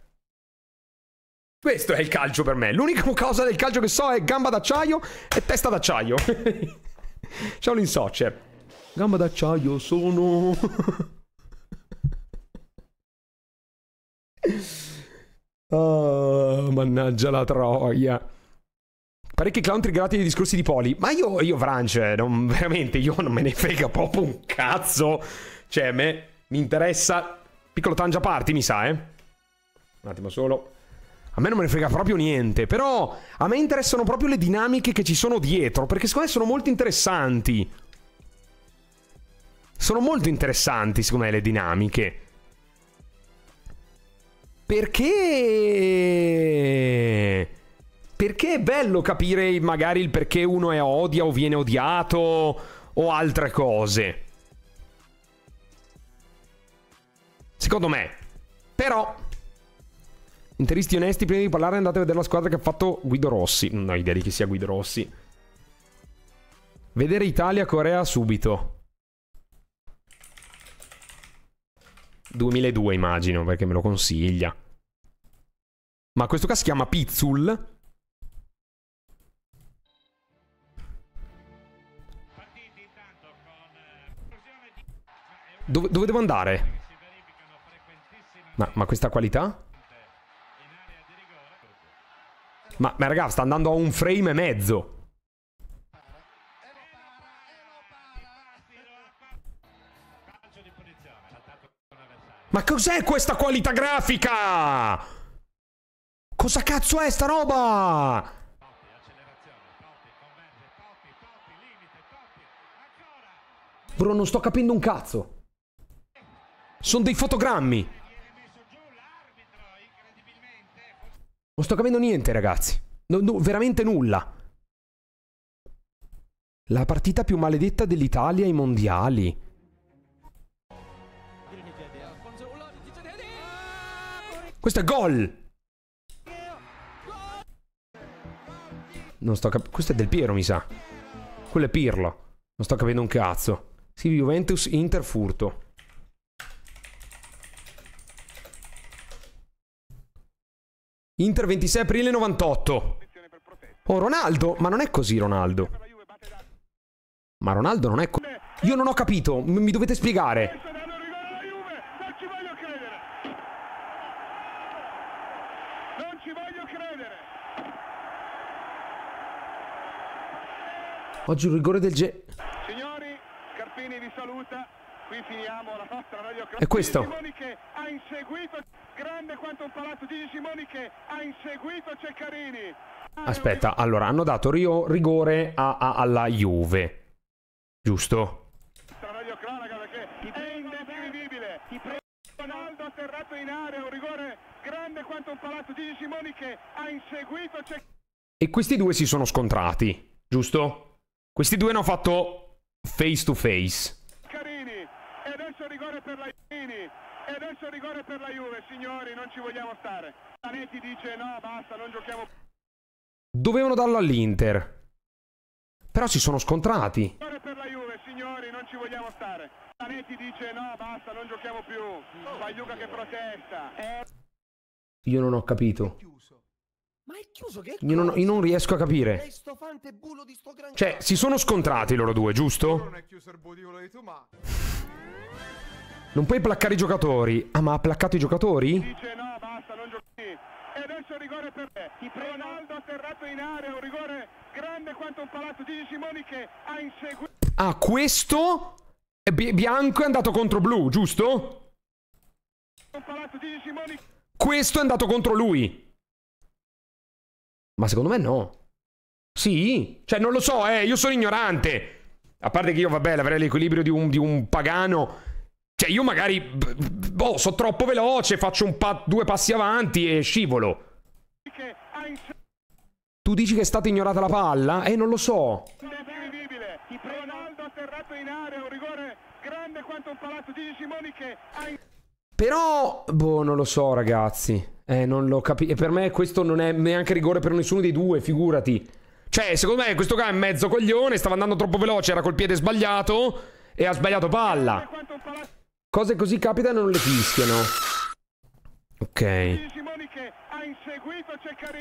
Questo è il calcio per me. L'unica cosa del calcio che so è gamba d'acciaio e testa d'acciaio. (laughs) Shaolin Soccer. Gamba d'acciaio sono... oh, (laughs) mannaggia la troia. Parecchi clown triggerati dei discorsi di Poli. Ma io, io France, non, veramente, io non me ne frega proprio un cazzo. Cioè, a me mi interessa... Piccolo tangia party, mi sa, eh. Un attimo solo. A me non me ne frega proprio niente, però a me interessano proprio le dinamiche che ci sono dietro, perché secondo me sono molto interessanti. Sono molto interessanti, secondo me, le dinamiche. Perché... Perché è bello capire magari il perché uno è odia o viene odiato o altre cose. Secondo me. Però... Interisti onesti, prima di parlare andate a vedere la squadra che ha fatto Guido Rossi. Non ho idea di chi sia Guido Rossi. Vedere Italia-Corea subito. 2002 immagino, perché me lo consiglia. Ma questo qua si chiama Pizzul. Dove, dove devo andare? Ma, ma, questa qualità? Ma, ma raga, sta andando a un frame e mezzo. Ma cos'è questa qualità grafica? Cosa cazzo è sta roba? Bro, non sto capendo un cazzo. Sono dei fotogrammi. Non sto capendo niente, ragazzi. No, no, veramente nulla. La partita più maledetta dell'Italia ai mondiali. Questo è gol! Non sto capendo. Questo è Del Piero, mi sa. Quello è Pirlo. Non sto capendo un cazzo. Sì, Juventus Inter furto. Inter 26 aprile 98. Oh, Ronaldo, ma non è così Ronaldo. Ma Ronaldo non è così. Io non ho capito, mi dovete spiegare. Oggi un rigore del genere. Signori, Carpini vi saluta. Qui finiamo la nostra radiocronaca. E questo. Simoni ha inseguito grande quanto un palazzo Gigi Simoniche ha inseguito Ceccarini. Aspetta, allora hanno dato rio, rigore a, a, alla Juve. Giusto? Radiocronaca perché è indescrivibile. Ronaldo atterrato in area, un rigore grande quanto un palazzo Gigi Simoni ha inseguito Ceccarini. E questi due si sono scontrati, giusto? Questi due hanno fatto face to face. Carini, e adesso rigore per la Carini, e adesso rigore per la Juve, signori, non ci vogliamo stare. Zanetti dice no, basta, non giochiamo. Dovevano darlo all'Inter. Però si sono scontrati. Rigore per la Juve, signori, non ci vogliamo stare. Zanetti dice no, basta, non giochiamo più. Pagliuca che protesta. Io non ho capito. Ma è chiuso che... Io non, io non riesco a capire. Cioè, si sono scontrati loro due, giusto? Non puoi placcare i giocatori. Ah, ma ha placcato i giocatori? E adesso rigore per te. Ronaldo atterrato in area, un rigore grande quanto un palazzo. Gigi Simoni che ha inseguito... Ah, questo... B bianco è andato contro blu, giusto? Un palazzo, Gigi Simoni... Questo è andato contro lui. Ma secondo me no. Sì, cioè non lo so, eh, io sono ignorante. A parte che io, vabbè, avrei l'equilibrio di un, di un pagano. Cioè, io magari, boh, sono troppo veloce, faccio un pa due passi avanti e scivolo. Tu dici che è stata ignorata la palla? Eh, non lo so. Ronaldo ha atterrato in area, un un rigore grande quanto palazzo di però, boh, non lo so, ragazzi. Eh, non l'ho capito. E per me questo non è neanche rigore per nessuno dei due, figurati. Cioè, secondo me questo qua è mezzo coglione, stava andando troppo veloce, era col piede sbagliato e ha sbagliato palla. Cose così capitano e non le fischiano. Ok.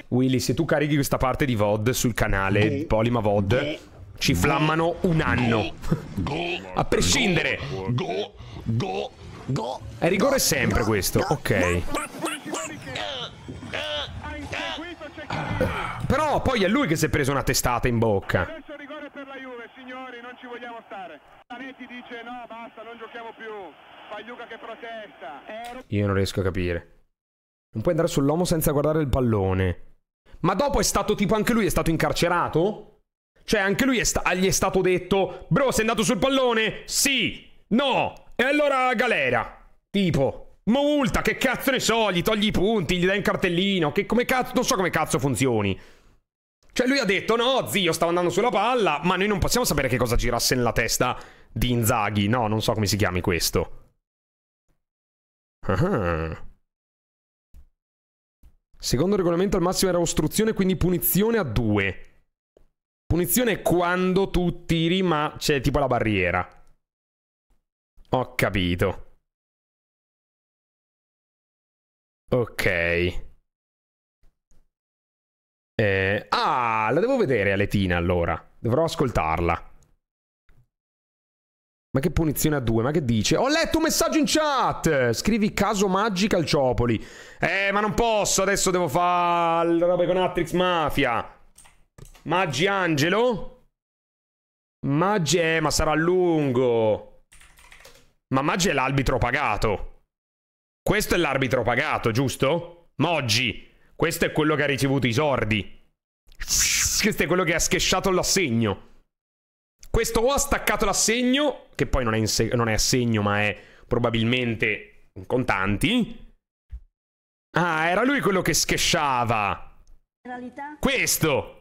Willy, se tu carichi questa parte di VOD sul canale di Polima VOD ci flammano un anno. A prescindere. Go, go, go. È rigore sempre questo. Ok. Però poi è lui che si è preso una testata in bocca. Adesso rigore per la Juve, signori, non ci vogliamo stare. Zanetti dice no, basta, non giochiamo più. Pagliuca che protesta. Io non riesco a capire. Non puoi andare sull'uomo senza guardare il pallone. Ma dopo è stato tipo anche lui è stato incarcerato? Cioè, anche lui è gli è stato detto, bro, sei andato sul pallone? Sì, no, e allora galera. Tipo, ma multa, che cazzo ne so, gli togli i punti, gli dai un cartellino, che come cazzo, non so come cazzo funzioni. Cioè, lui ha detto, no, zio, stavo andando sulla palla, ma noi non possiamo sapere che cosa girasse nella testa di Inzaghi. No, non so come si chiami questo. Ah. Secondo regolamento al massimo era ostruzione, quindi punizione a due. Punizione è quando tu tiri ma c'è tipo la barriera. Ho capito. Ok. Eh, ah, la devo vedere Aletina allora. Dovrò ascoltarla. Ma che punizione a due? Ma che dice? Ho letto un messaggio in chat! Scrivi caso magica al Ciopoli. Eh, ma non posso, adesso devo fare la roba con Atrix Mafia. Maggi Angelo. Maggi, eh, ma sarà lungo. Ma Maggi è l'arbitro pagato. Questo è l'arbitro pagato, giusto? Moggi. Questo è quello che ha ricevuto i sordi. Questo è quello che ha schesciato l'assegno. Questo o ha staccato l'assegno, che poi non è, non è assegno, ma è probabilmente in contanti. Ah, era lui quello che schesciava. Questo.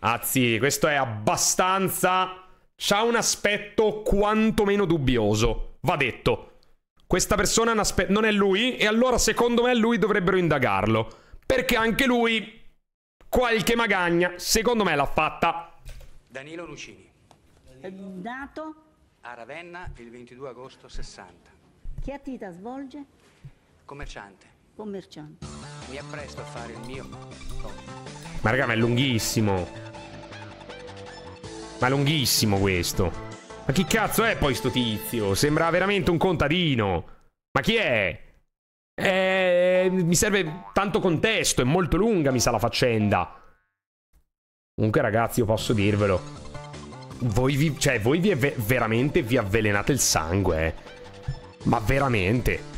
Azzi, questo è abbastanza... C'ha un aspetto quantomeno dubbioso. Va detto. Questa persona non è lui e allora secondo me lui dovrebbero indagarlo. Perché anche lui qualche magagna, secondo me l'ha fatta. Danilo Lucini. Danilo. Dato? A Ravenna il 22 agosto 60. Che attività svolge? Commerciante commerciante. Mi appresto a fare il mio. No. Ma raga, ma è lunghissimo. Ma è lunghissimo questo. Ma chi cazzo è poi sto tizio? Sembra veramente un contadino. Ma chi è? Eh, mi serve tanto contesto, è molto lunga mi sa la faccenda. Comunque ragazzi, io posso dirvelo. Voi vi, cioè, voi vi veramente vi avvelenate il sangue, eh. Ma veramente.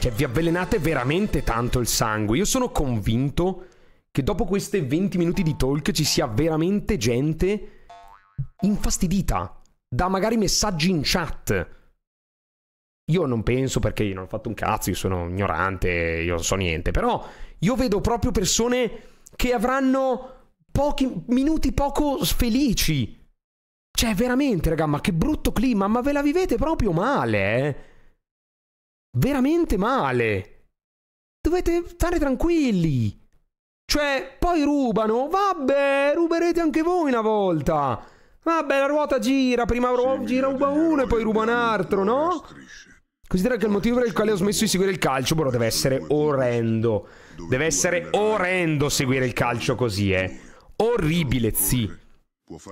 Cioè, vi avvelenate veramente tanto il sangue. Io sono convinto che dopo queste 20 minuti di talk ci sia veramente gente infastidita da magari messaggi in chat. Io non penso perché io non ho fatto un cazzo, io sono ignorante, io non so niente, però io vedo proprio persone che avranno pochi minuti poco felici. Cioè, veramente, raga, ma che brutto clima, ma ve la vivete proprio male, eh? veramente male. Dovete stare tranquilli. Cioè, poi rubano. Vabbè, ruberete anche voi una volta. Vabbè, la ruota gira, prima ro- gira ruba uno e poi ruba un altro, no? Considera che il motivo per il quale ho smesso di seguire il calcio, però, deve essere orrendo. Deve essere orrendo seguire il calcio così, eh. Orribile, zii.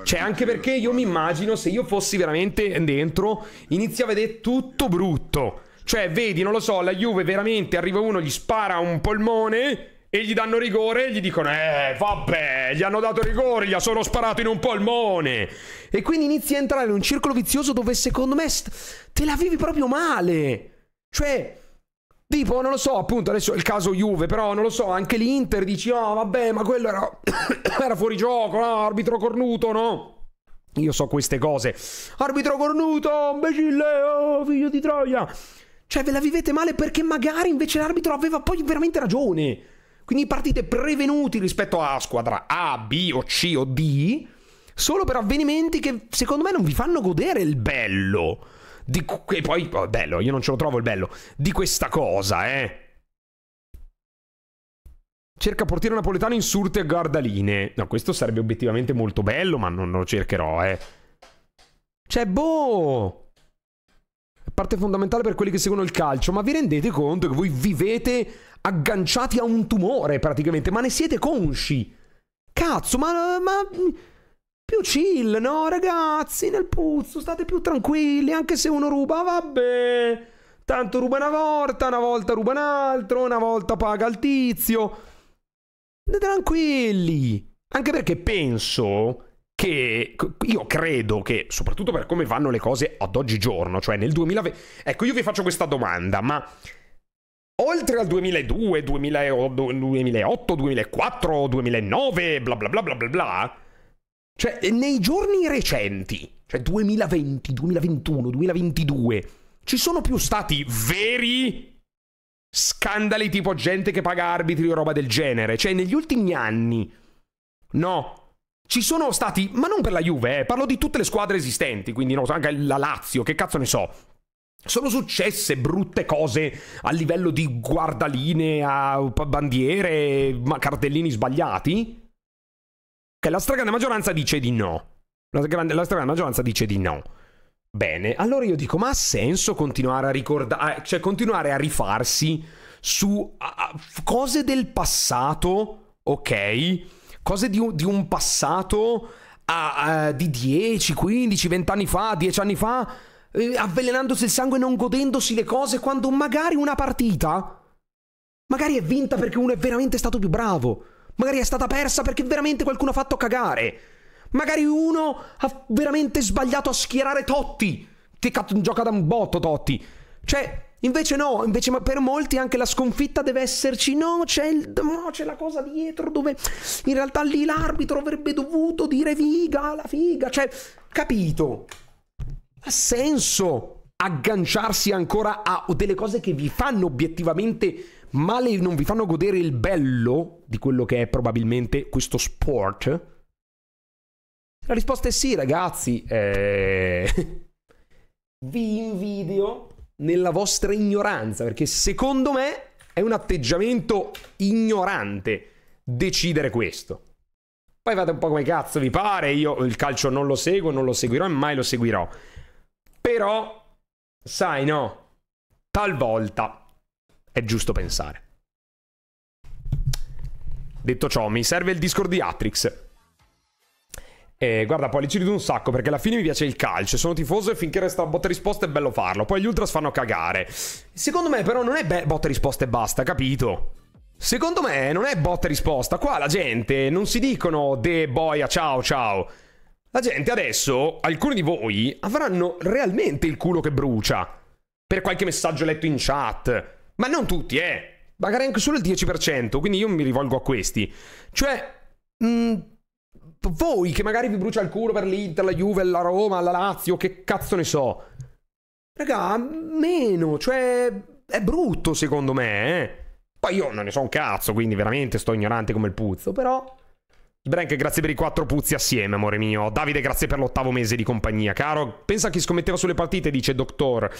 Cioè, anche perché io mi immagino se io fossi veramente dentro, inizia a vedere tutto brutto. Cioè, vedi, non lo so, la Juve veramente arriva uno, gli spara un polmone e gli danno rigore e gli dicono eh vabbè gli hanno dato rigore gli sono sparato in un polmone e quindi inizi a entrare in un circolo vizioso dove secondo me te la vivi proprio male cioè tipo non lo so appunto adesso è il caso Juve però non lo so anche l'Inter dici oh vabbè ma quello era, (coughs) era fuori gioco no? arbitro cornuto no io so queste cose arbitro cornuto imbecille oh, figlio di troia cioè ve la vivete male perché magari invece l'arbitro aveva poi veramente ragione. Quindi partite prevenuti rispetto a squadra A, B o C o D, solo per avvenimenti che secondo me non vi fanno godere il bello. Di, e poi, oh, bello, io non ce lo trovo il bello, di questa cosa, eh. Cerca portiere napoletano in surte e guardaline. No, questo sarebbe obiettivamente molto bello, ma non lo cercherò, eh. Cioè, boh parte fondamentale per quelli che seguono il calcio, ma vi rendete conto che voi vivete agganciati a un tumore praticamente, ma ne siete consci? Cazzo, ma... ma più chill, no ragazzi, nel puzzo, state più tranquilli, anche se uno ruba, vabbè. Tanto ruba una volta, una volta ruba un altro, una volta paga il tizio. Tranquilli. Anche perché penso che io credo che, soprattutto per come vanno le cose ad oggigiorno, cioè nel 2020... Ecco, io vi faccio questa domanda, ma oltre al 2002, 2008, 2004, 2009, bla bla bla bla bla bla, cioè eh, nei giorni recenti, cioè 2020, 2021, 2022, ci sono più stati veri scandali tipo gente che paga arbitri o roba del genere? Cioè negli ultimi anni, no, ci sono stati, ma non per la Juve, eh, parlo di tutte le squadre esistenti, quindi no, anche la Lazio, che cazzo ne so. Sono successe brutte cose a livello di guardaline, a bandiere, ma cartellini sbagliati? Che la stragrande maggioranza dice di no. La, grande, la stragrande maggioranza dice di no. Bene, allora io dico, ma ha senso continuare a ricordare, cioè continuare a rifarsi su a, a, cose del passato, ok? cose di un, di un passato a, a, di 10, 15, 20 anni fa, 10 anni fa, eh, avvelenandosi il sangue e non godendosi le cose quando magari una partita magari è vinta perché uno è veramente stato più bravo, magari è stata persa perché veramente qualcuno ha fatto cagare. Magari uno ha veramente sbagliato a schierare Totti. Che cazzo gioca da un botto Totti? Cioè, Invece no, invece ma per molti anche la sconfitta deve esserci, no c'è, il, no, c'è la cosa dietro dove in realtà lì l'arbitro avrebbe dovuto dire figa, la figa, cioè, capito? Ha senso agganciarsi ancora a delle cose che vi fanno obiettivamente male, non vi fanno godere il bello di quello che è probabilmente questo sport? La risposta è sì, ragazzi. Eh... (laughs) vi invidio nella vostra ignoranza, perché secondo me è un atteggiamento ignorante decidere questo. Poi fate un po' come cazzo vi pare, io il calcio non lo seguo, non lo seguirò e mai lo seguirò. Però, sai no, talvolta è giusto pensare. Detto ciò, mi serve il Discord di Atrix. E guarda, poi li ci rido un sacco perché alla fine mi piace il calcio. Sono tifoso e finché resta botta risposta è bello farlo. Poi gli ultras fanno cagare. Secondo me, però, non è be- botta risposta e basta, capito? Secondo me non è botta e risposta. Qua la gente non si dicono de boia, ciao ciao. La gente adesso, alcuni di voi, avranno realmente il culo che brucia. Per qualche messaggio letto in chat. Ma non tutti, eh. Magari anche solo il 10%, quindi io mi rivolgo a questi. Cioè, mh, voi che magari vi brucia il culo per l'Inter, la Juve, la Roma, la Lazio, che cazzo ne so. Raga, meno, cioè è brutto secondo me, eh. Poi io non ne so un cazzo, quindi veramente sto ignorante come il puzzo, però Brank, grazie per i quattro puzzi assieme, amore mio. Davide, grazie per l'ottavo mese di compagnia. Caro, pensa a chi scommetteva sulle partite, dice Dottor.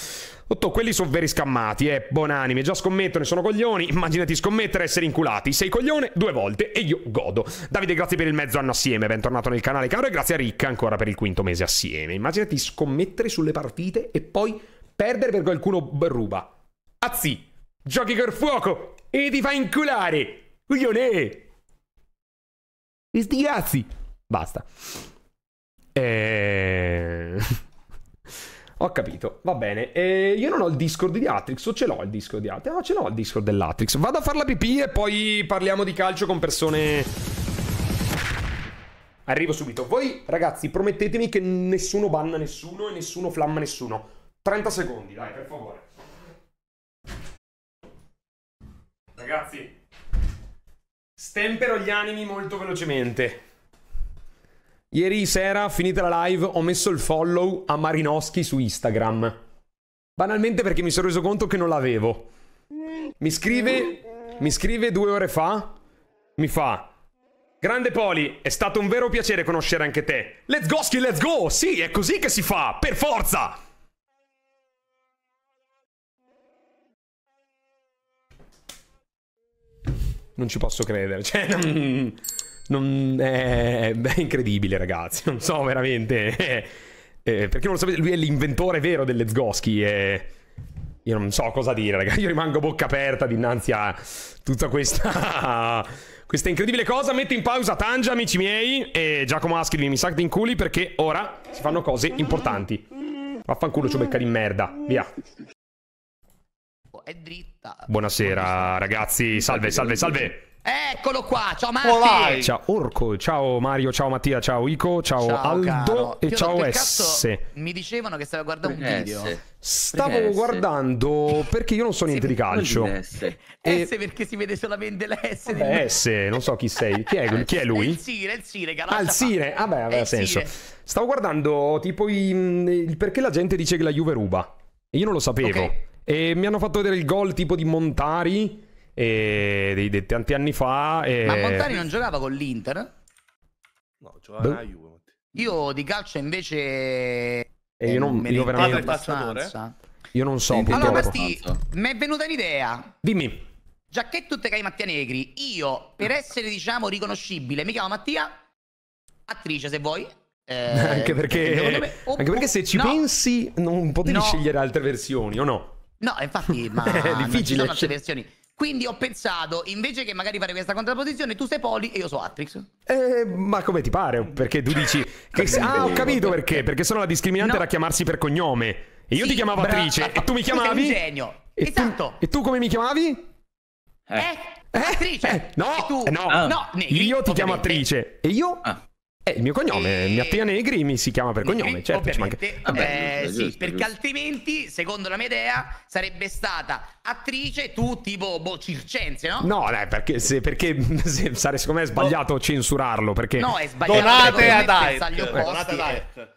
Otto, quelli sono veri scammati, eh. Buonanime, già scommettono, sono coglioni. Immaginati scommettere e essere inculati. Sei coglione due volte e io godo. Davide, grazie per il mezzo anno assieme. Bentornato nel canale, caro, e grazie a Ricca ancora per il quinto mese assieme. Immaginati scommettere sulle partite e poi perdere per qualcuno ruba. Azzi, giochi col fuoco e ti fa inculare. Coglione! E sti cazzi! Basta. E... Eh, (laughs) ho capito, va bene. E io non ho il Discord di Atrix, o ce l'ho il Discord di Atrix? No, ce l'ho il Discord dell'Atrix. Vado a fare la pipì e poi parliamo di calcio con persone... Arrivo subito. Voi, ragazzi, promettetemi che nessuno banna nessuno e nessuno flamma nessuno. 30 secondi, dai, per favore. Ragazzi, Tempero gli animi molto velocemente. Ieri sera, finita la live, ho messo il follow a Marinowski su Instagram. Banalmente perché mi sono reso conto che non l'avevo. Mi scrive, mi scrive due ore fa, mi fa... Grande Poli, è stato un vero piacere conoscere anche te. Let's go, ski, let's go! Sì, è così che si fa, per forza! non ci posso credere. (laughs) Cioè, non, non è, è, incredibile, ragazzi. Non so veramente. (laughs) Eh, eh, perché non lo sapete, lui è l'inventore vero delle Zgoski. E io non so cosa dire, ragazzi. Io rimango bocca aperta dinanzi a tutta questa. (laughs) questa incredibile cosa. Metto in pausa Tanja, amici miei. E Giacomo Aschid, mi sacca in culi perché ora si fanno cose importanti. Vaffanculo, ciubecca di merda. Via. Ecco, è dritta. Buonasera ragazzi, salve, salve, salve. Eccolo qua, ciao Mario. Ciao Orco, ciao Mario, ciao Mattia, ciao Ico, ciao, ciao Aldo caro. e Io ciao S. Mi dicevano che stavo guardando un eh, video. Stavo perché guardando perché io non so niente di calcio. S. E... S perché si vede solamente l'S. Del... S, non so chi sei. Chi è, eh, chi è lui? Il Sire, il Sire, Ah, il Sire, vabbè, ah, aveva senso. Sire. Stavo guardando tipo il perché la gente dice che la Juve ruba. E io non lo sapevo. Okay. E mi hanno fatto vedere il gol tipo di Montari e eh, dei, dei tanti anni fa. E... Ma Montari non giocava con l'Inter? No, giocava nella Juve. Io di calcio invece... E io non eh, me io veramente... abbastanza. Io non so. Sì, allora, Basti, mi è venuta l'idea. Dimmi. tu te cai Mattia Negri, io per essere diciamo riconoscibile mi chiamo Mattia, attrice se vuoi. Eh, (laughs) anche, perché, me, oh, anche perché se ci no, pensi non potevi no. scegliere altre versioni o no? No, infatti, (laughs) ma è difficile. ci sono altre versioni. Quindi ho pensato, invece che magari fare questa contrapposizione, tu sei Poli e io so Atrix. Eh, ma come ti pare? Perché tu dici... che... Ah, ho capito perché. Perché sono la discriminante no. era chiamarsi per cognome. E io sì, ti chiamavo Atrice e tu mi (laughs) chiamavi... Tu genio. E esatto. Tu, e tu come mi chiamavi? Eh. eh. Attrice! Eh, no, tu, eh, no, no, no, io ti chiamo Atrice. E io? Ah. Eh, il mio cognome, e... Eh, Mattia Negri mi si chiama per Negri, cognome, certo. Ci manca... Vabbè, eh, eh, giusto, sì, giusto, perché giusto. altrimenti, secondo la mia idea, sarebbe stata attrice tu tipo boh, circense, no? No, dai, perché, se, perché (laughs) se, sarebbe secondo me sbagliato boh. censurarlo, perché... No, è sbagliato. Donate a Diet. Donate ad Diet.